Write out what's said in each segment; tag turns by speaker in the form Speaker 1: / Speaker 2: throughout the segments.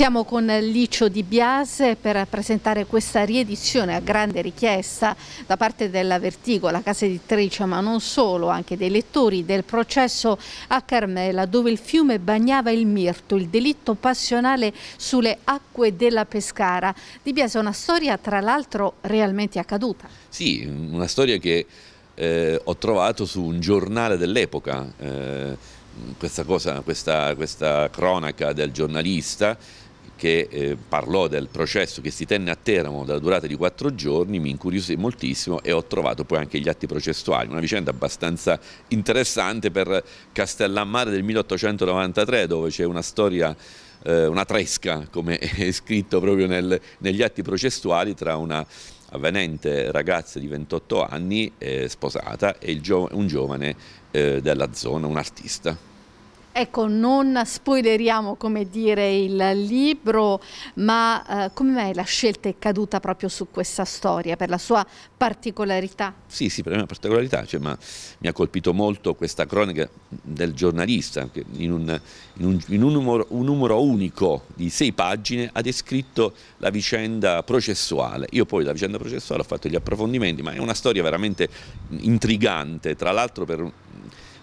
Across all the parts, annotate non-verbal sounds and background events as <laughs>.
Speaker 1: Siamo con Licio Di Biase per presentare questa riedizione a grande richiesta da parte della Vertigo, la casa editrice, ma non solo, anche dei lettori del processo a Carmela, dove il fiume bagnava il mirto, il delitto passionale sulle acque della Pescara. Di Biase è una storia tra l'altro realmente accaduta. Sì,
Speaker 2: una storia che eh, ho trovato su un giornale dell'epoca. Eh, questa, cosa, questa, questa cronaca del giornalista che eh, parlò del processo che si tenne a Teramo dalla durata di quattro giorni, mi incuriosì moltissimo e ho trovato poi anche gli atti processuali, una vicenda abbastanza interessante per Castellammare del 1893 dove c'è una storia eh, una tresca, come <laughs> è scritto proprio nel, negli atti processuali, tra una avvenente ragazza di 28 anni eh, sposata e gio un giovane eh, della zona, un artista.
Speaker 1: Ecco, non spoileriamo come dire il libro, ma eh, come mai la scelta è caduta proprio su questa storia, per la sua particolarità?
Speaker 2: Sì, sì, per la mia particolarità, cioè, ma mi ha colpito molto questa cronaca del giornalista, che in, un, in, un, in un, numero, un numero unico di sei pagine ha descritto la vicenda processuale. Io poi la vicenda processuale ho fatto gli approfondimenti, ma è una storia veramente intrigante, tra l'altro per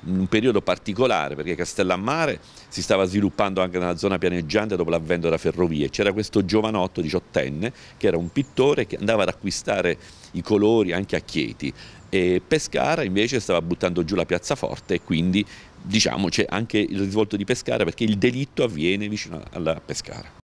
Speaker 2: un periodo particolare perché Castellammare si stava sviluppando anche nella zona pianeggiante dopo l'avvento della ferrovia. e C'era questo giovanotto diciottenne che era un pittore che andava ad acquistare i colori anche a Chieti e Pescara invece stava buttando giù la piazzaforte e quindi diciamo c'è anche il risvolto di Pescara perché il delitto avviene vicino alla Pescara.